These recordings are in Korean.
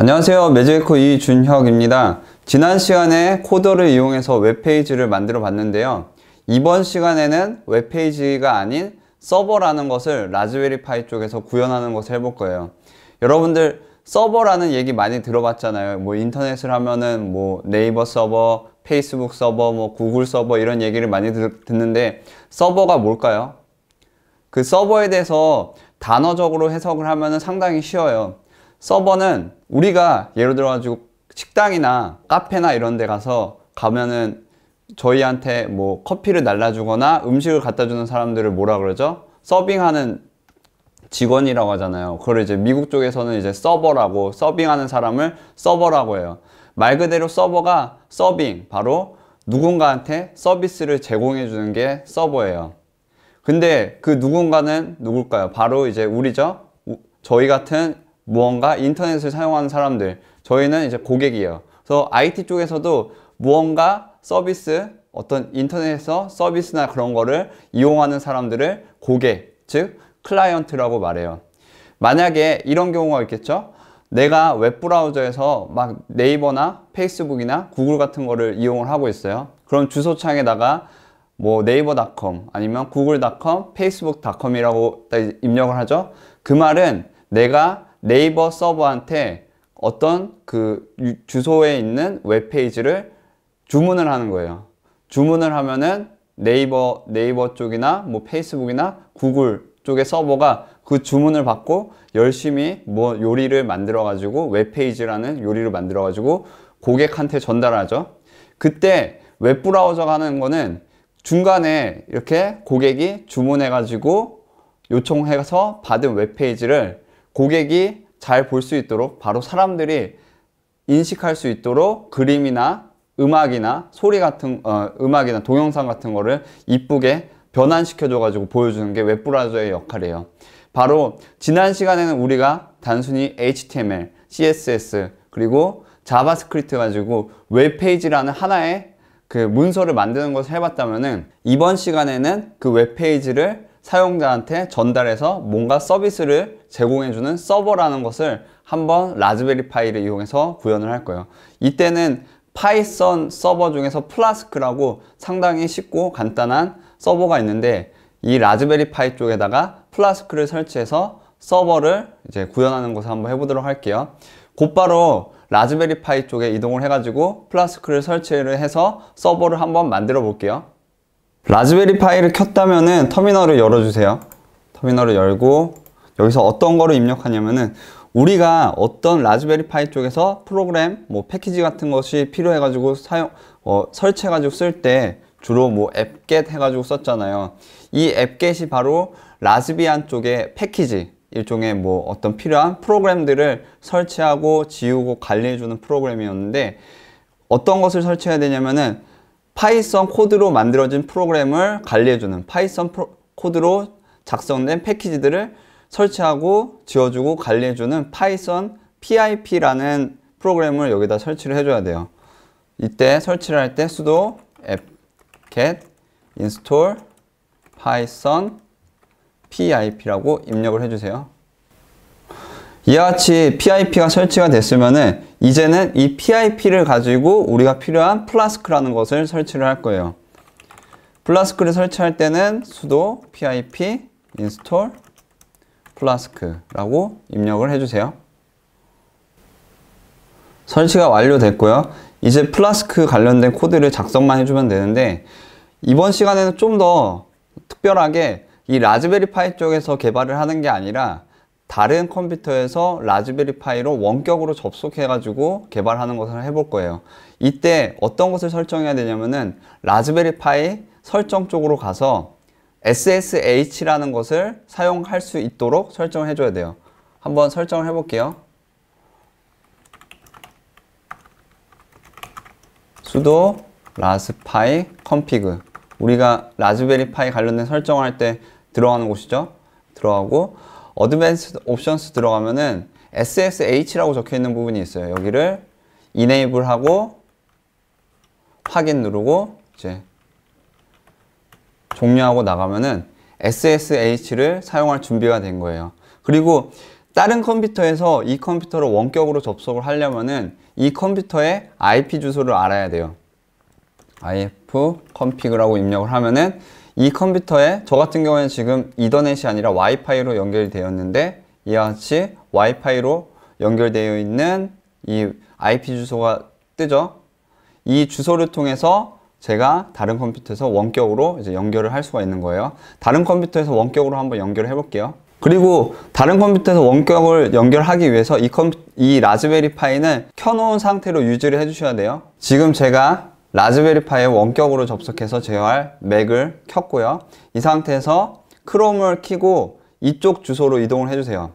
안녕하세요 매직에코 이준혁입니다 지난 시간에 코더를 이용해서 웹페이지를 만들어 봤는데요 이번 시간에는 웹페이지가 아닌 서버라는 것을 라즈베리 파이 쪽에서 구현하는 것을 해볼 거예요 여러분들 서버라는 얘기 많이 들어봤잖아요 뭐 인터넷을 하면은 뭐 네이버 서버 페이스북 서버 뭐 구글 서버 이런 얘기를 많이 듣는데 서버가 뭘까요 그 서버에 대해서 단어적으로 해석을 하면 상당히 쉬워요 서버는 우리가 예를 들어가지고 식당이나 카페나 이런 데 가서 가면은 저희한테 뭐 커피를 날라주거나 음식을 갖다 주는 사람들을 뭐라 그러죠? 서빙하는 직원이라고 하잖아요. 그걸 이제 미국 쪽에서는 이제 서버라고 서빙하는 사람을 서버라고 해요. 말 그대로 서버가 서빙, 바로 누군가한테 서비스를 제공해 주는 게 서버예요. 근데 그 누군가는 누굴까요? 바로 이제 우리죠. 저희 같은 무언가 인터넷을 사용하는 사람들 저희는 이제 고객이에요 그래서 IT 쪽에서도 무언가 서비스 어떤 인터넷에서 서비스나 그런 거를 이용하는 사람들을 고객 즉 클라이언트라고 말해요 만약에 이런 경우가 있겠죠 내가 웹브라우저에서 막 네이버나 페이스북이나 구글 같은 거를 이용을 하고 있어요 그럼 주소창에다가 뭐 네이버닷컴 아니면 구글닷컴 페이스북닷컴이라고 입력을 하죠 그 말은 내가 네이버 서버한테 어떤 그 주소에 있는 웹페이지를 주문을 하는 거예요. 주문을 하면은 네이버 네이버 쪽이나 뭐 페이스북이나 구글 쪽의 서버가 그 주문을 받고 열심히 뭐 요리를 만들어 가지고 웹페이지라는 요리를 만들어 가지고 고객한테 전달하죠. 그때 웹브라우저가 는 거는 중간에 이렇게 고객이 주문해 가지고 요청해서 받은 웹페이지를 고객이 잘 볼 수 있도록 바로 사람들이 인식할 수 있도록 그림이나 음악이나 소리 같은 어, 음악이나 동영상 같은 거를 이쁘게 변환시켜 줘 가지고 보여주는 게 웹브라우저의 역할이에요 바로 지난 시간에는 우리가 단순히 HTML, CSS 그리고 자바스크립트 가지고 웹페이지라는 하나의 그 문서를 만드는 것을 해봤다면은 이번 시간에는 그 웹페이지를 사용자한테 전달해서 뭔가 서비스를 제공해주는 서버라는 것을 한번 라즈베리 파이를 이용해서 구현을 할 거예요. 이때는 파이썬 서버 중에서 플라스크라고 상당히 쉽고 간단한 서버가 있는데 이 라즈베리 파이 쪽에다가 플라스크를 설치해서 서버를 이제 구현하는 것을 한번 해보도록 할게요. 곧바로 라즈베리 파이 쪽에 이동을 해가지고 플라스크를 설치를 해서 서버를 한번 만들어 볼게요. 라즈베리 파이를 켰다면은 터미널을 열어주세요. 터미널을 열고 여기서 어떤 거를 입력하냐면은 우리가 어떤 라즈베리 파이 쪽에서 프로그램, 뭐 패키지 같은 것이 필요해가지고 사용, 어, 설치해가지고 쓸 때 주로 뭐 앱겟 해가지고 썼잖아요. 이 앱겟이 바로 라즈비안 쪽의 패키지, 일종의 뭐 어떤 필요한 프로그램들을 설치하고 지우고 관리해주는 프로그램이었는데 어떤 것을 설치해야 되냐면은 파이썬 코드로 만들어진 프로그램을 관리해주는 파이썬 프로, 코드로 작성된 패키지들을 설치하고 지워주고 관리해주는 파이썬 PIP라는 프로그램을 여기다 설치를 해줘야 돼요. 이때 설치를 할때 수도 apt-get install python pip라고 입력을 해주세요. 이와 같이 PIP가 설치가 됐으면은 이제는 이 PIP를 가지고 우리가 필요한 플라스크라는 것을 설치를 할 거예요. 플라스크를 설치할 때는 sudo pip install 플라스크라고 입력을 해주세요. 설치가 완료됐고요. 이제 플라스크 관련된 코드를 작성만 해주면 되는데 이번 시간에는 좀 더 특별하게 이 라즈베리 파이 쪽에서 개발을 하는 게 아니라 다른 컴퓨터에서 라즈베리 파이로 원격으로 접속해가지고 개발하는 것을 해볼 거예요. 이때 어떤 것을 설정해야 되냐면은 라즈베리 파이 설정 쪽으로 가서 SSH라는 것을 사용할 수 있도록 설정을 해줘야 돼요. 한번 설정을 해볼게요. sudo 라스파이 컴피그 우리가 라즈베리 파이 관련된 설정할 때 들어가는 곳이죠. 들어가고 어드밴스 옵션스 들어가면은 SSH라고 적혀 있는 부분이 있어요. 여기를 enable 하고 확인 누르고 이제 종료하고 나가면은 SSH를 사용할 준비가 된 거예요. 그리고 다른 컴퓨터에서 이 컴퓨터로 원격으로 접속을 하려면은 이 컴퓨터의 IP 주소를 알아야 돼요. if config라고 입력을 하면은 이 컴퓨터에 저 같은 경우에는 지금 이더넷이 아니라 와이파이로 연결이 되었는데 이와 같이 와이파이로 연결되어 있는 이 IP 주소가 뜨죠 이 주소를 통해서 제가 다른 컴퓨터에서 원격으로 이제 연결을 할 수가 있는 거예요 다른 컴퓨터에서 원격으로 한번 연결을 해 볼게요 그리고 다른 컴퓨터에서 원격을 연결하기 위해서 이, 컴, 이 라즈베리 파이는 켜놓은 상태로 유지를 해주셔야 돼요 지금 제가 라즈베리파이에 원격으로 접속해서 제어할 맥을 켰고요. 이 상태에서 크롬을 키고 이쪽 주소로 이동을 해주세요.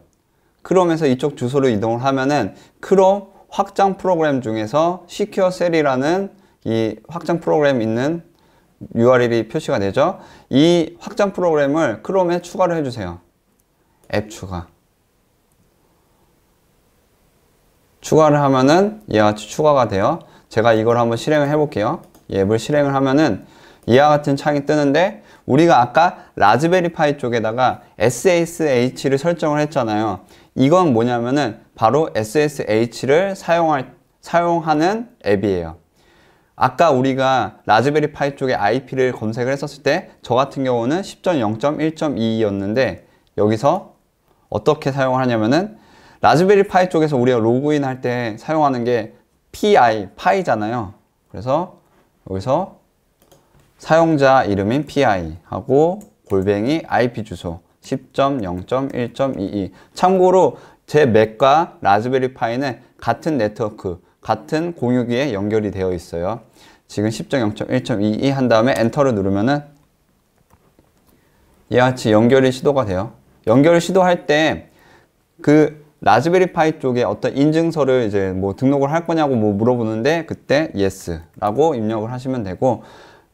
크롬에서 이쪽 주소로 이동을 하면은 크롬 확장 프로그램 중에서 시큐어 셀이라는 이 확장 프로그램 있는 URL이 표시가 되죠. 이 확장 프로그램을 크롬에 추가를 해주세요. 앱 추가. 추가를 하면은 이와 같이 추가가 돼요. 제가 이걸 한번 실행을 해볼게요. 앱을 실행을 하면은 이와 같은 창이 뜨는데 우리가 아까 라즈베리파이 쪽에다가 SSH를 설정을 했잖아요. 이건 뭐냐면은 바로 SSH를 사용할, 사용하는 앱이에요. 아까 우리가 라즈베리파이 쪽에 IP를 검색을 했었을 때 저 같은 경우는 10.0.1.2였는데 여기서 어떻게 사용 하냐면은 라즈베리파이 쪽에서 우리가 로그인 할때 사용하는 게 pi, 파이잖아요. 그래서 여기서 사용자 이름인 pi 하고 골뱅이 IP 주소 10.0.1.22 참고로 제 맥과 라즈베리 파이는 같은 네트워크, 같은 공유기에 연결이 되어 있어요. 지금 10.0.1.22 한 다음에 엔터를 누르면은 이와 같이 연결이 시도가 돼요. 연결을 시도할 때그 라즈베리 파이 쪽에 어떤 인증서를 이제 뭐 등록을 할 거냐고 뭐 물어보는데 그때 yes라고 입력을 하시면 되고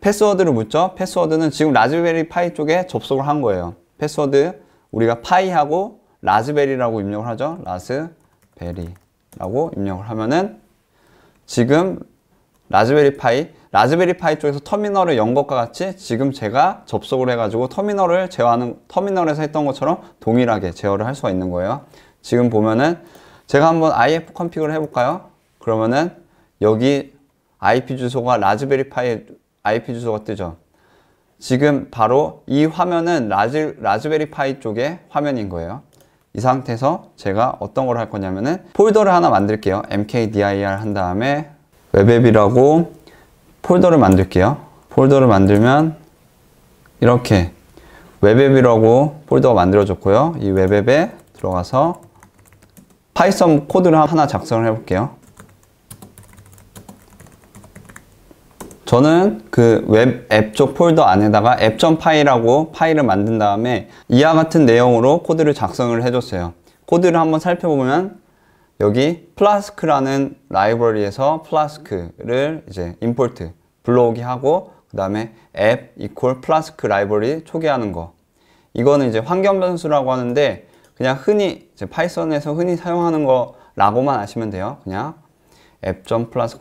패스워드를 묻죠. 패스워드는 지금 라즈베리 파이 쪽에 접속을 한 거예요. 패스워드 우리가 파이하고 라즈베리라고 입력을 하죠. 라즈베리라고 입력을 하면은 지금 라즈베리 파이 라즈베리 파이 쪽에서 터미널을 연 것과 같이 지금 제가 접속을 해가지고 터미널을 제어하는 터미널에서 했던 것처럼 동일하게 제어를 할 수가 있는 거예요. 지금 보면은 제가 한번 IF 컨픽을 해볼까요? 그러면은 여기 IP 주소가 라즈베리 파이 IP 주소가 뜨죠. 지금 바로 이 화면은 라즈, 라즈베리 파이 쪽의 화면인 거예요. 이 상태에서 제가 어떤 걸 할 거냐면은 폴더를 하나 만들게요. mkdir 한 다음에 웹앱이라고 폴더를 만들게요. 폴더를 만들면 이렇게 웹앱이라고 폴더가 만들어졌고요. 이 웹앱에 들어가서 파이썬 코드를 하나 작성을 해볼게요. 저는 그 웹 앱 쪽 폴더 안에다가 앱.py라고 파일을 만든 다음에 이와 같은 내용으로 코드를 작성을 해줬어요. 코드를 한번 살펴보면 여기 플라스크라는 라이브러리에서 플라스크를 이제 임포트 불러오기 하고 그 다음에 앱 이퀄 플라스크 라이브러리 초기하는 거 이거는 이제 환경 변수라고 하는데 그냥 흔히 파이썬에서 흔히 사용하는 거라고만 아시면 돼요. 그냥 앱점 플러스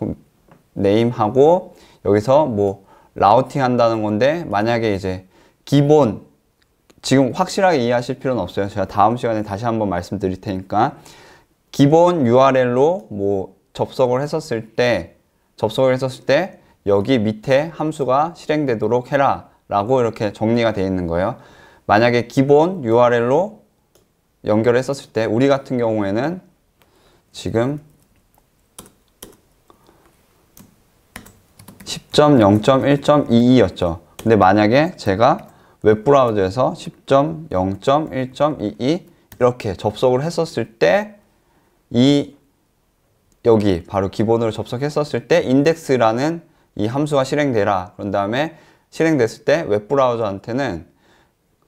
네임하고 여기서 뭐 라우팅 한다는 건데 만약에 이제 기본 지금 확실하게 이해하실 필요는 없어요. 제가 다음 시간에 다시 한번 말씀드릴 테니까 기본 URL로 뭐 접속을 했었을 때 접속을 했었을 때 여기 밑에 함수가 실행되도록 해라 라고 이렇게 정리가 되어 있는 거예요. 만약에 기본 URL로 연결했었을 때 우리 같은 경우에는 지금 10.0.1.22였죠. 근데 만약에 제가 웹브라우저에서 10.0.1.22 이렇게 접속을 했었을 때 이 여기 바로 기본으로 접속했었을 때 인덱스라는 이 함수가 실행되라 그런 다음에 실행됐을 때 웹브라우저한테는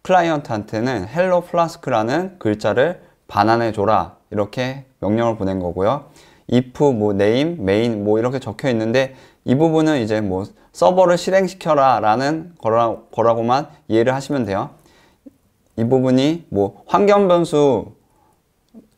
클라이언트한테는 헬로 플라스크라는 글자를 반환해 줘라 이렇게 명령을 보낸 거고요. if 뭐 name main 뭐 이렇게 적혀 있는데 이 부분은 이제 뭐 서버를 실행시켜라 라는 거라, 거라고만 이해를 하시면 돼요. 이 부분이 뭐 환경 변수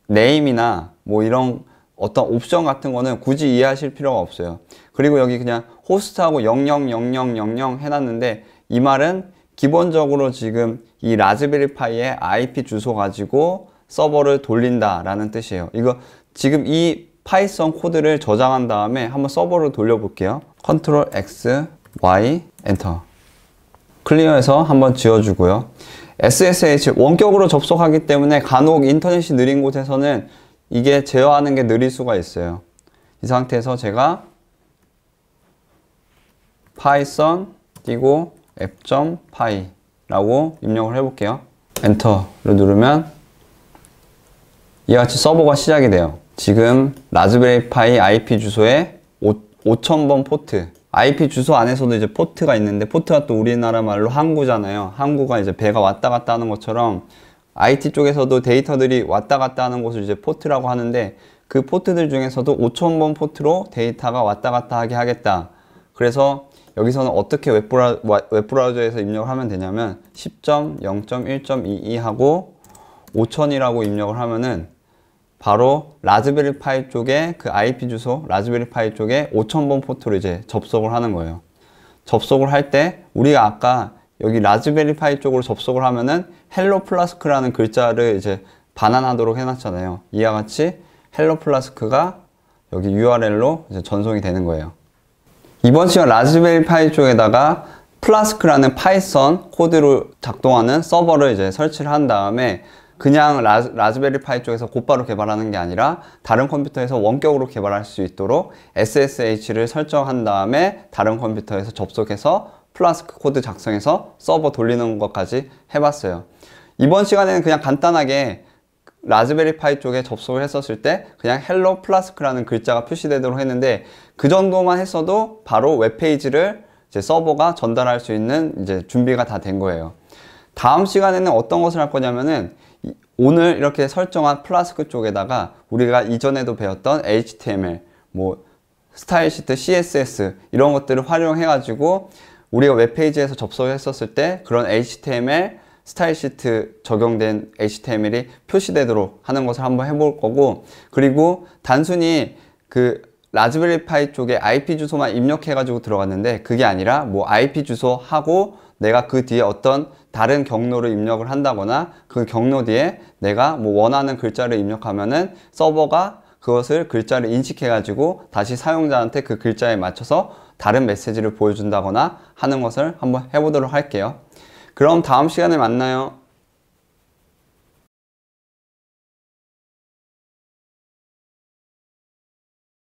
네임이나 뭐 이런 어떤 옵션 같은 거는 굳이 이해하실 필요가 없어요. 그리고 여기 그냥 호스트하고 0000000 해놨는데 이 말은 기본적으로 지금 이 라즈베리 파이의 IP 주소 가지고 서버를 돌린다 라는 뜻이에요 이거 지금 이 파이썬 코드를 저장한 다음에 한번 서버를 돌려볼게요 컨트롤 X, Y, 엔터 클리어해서 한번 지워주고요 SSH 원격으로 접속하기 때문에 간혹 인터넷이 느린 곳에서는 이게 제어하는 게 느릴 수가 있어요 이 상태에서 제가 파이썬 띄고 app.py 라고 입력을 해볼게요 엔터를 누르면 이와 같이 서버가 시작이 돼요 지금 라즈베리 파이 IP 주소에 5000번 포트 IP 주소 안에서도 이제 포트가 있는데 포트가 또 우리나라 말로 항구잖아요 항구가 이제 배가 왔다 갔다 하는 것처럼 IT 쪽에서도 데이터들이 왔다 갔다 하는 곳을 이제 포트라고 하는데 그 포트들 중에서도 5000번 포트로 데이터가 왔다 갔다 하게 하겠다 그래서 여기서는 어떻게 웹브라, 웹브라우저에서 입력을 하면 되냐면 10.0.1.22 하고 5000이라고 입력을 하면은 바로 라즈베리 파이 쪽에 그 IP 주소 라즈베리 파이 쪽에 5000번 포트로 이제 접속을 하는 거예요 접속을 할 때 우리가 아까 여기 라즈베리 파이 쪽으로 접속을 하면은 헬로 플라스크라는 글자를 이제 반환하도록 해놨잖아요 이와 같이 헬로 플라스크가 여기 URL로 전송이 되는 거예요 이번 시간 라즈베리 파이 쪽에다가 플라스크라는 파이썬 코드로 작동하는 서버를 이제 설치를 한 다음에 그냥 라, 즈베리 파이 쪽에서 곧바로 개발하는 게 아니라 다른 컴퓨터에서 원격으로 개발할 수 있도록 SSH를 설정한 다음에 다른 컴퓨터에서 접속해서 플라스크 코드 작성해서 서버 돌리는 것까지 해봤어요 이번 시간에는 그냥 간단하게 라즈베리 파이 쪽에 접속을 했었을 때 그냥 헬로 플라스크라는 글자가 표시되도록 했는데 그 정도만 했어도 바로 웹페이지를 이제 서버가 전달할 수 있는 이제 준비가 다 된 거예요. 다음 시간에는 어떤 것을 할 거냐면은 오늘 이렇게 설정한 플라스크 쪽에다가 우리가 이전에도 배웠던 HTML, 뭐 스타일 시트, CSS 이런 것들을 활용해 가지고 우리가 웹페이지에서 접속했었을 때 그런 HTML, 스타일 시트 적용된 HTML이 표시되도록 하는 것을 한번 해볼 거고 그리고 단순히 그 라즈베리 파이 쪽에 IP 주소만 입력해가지고 들어갔는데 그게 아니라 뭐 IP 주소 하고 내가 그 뒤에 어떤 다른 경로를 입력을 한다거나 그 경로 뒤에 내가 뭐 원하는 글자를 입력하면은 서버가 그것을 글자를 인식해가지고 다시 사용자한테 그 글자에 맞춰서 다른 메시지를 보여준다거나 하는 것을 한번 해보도록 할게요. 그럼 다음 시간에 만나요.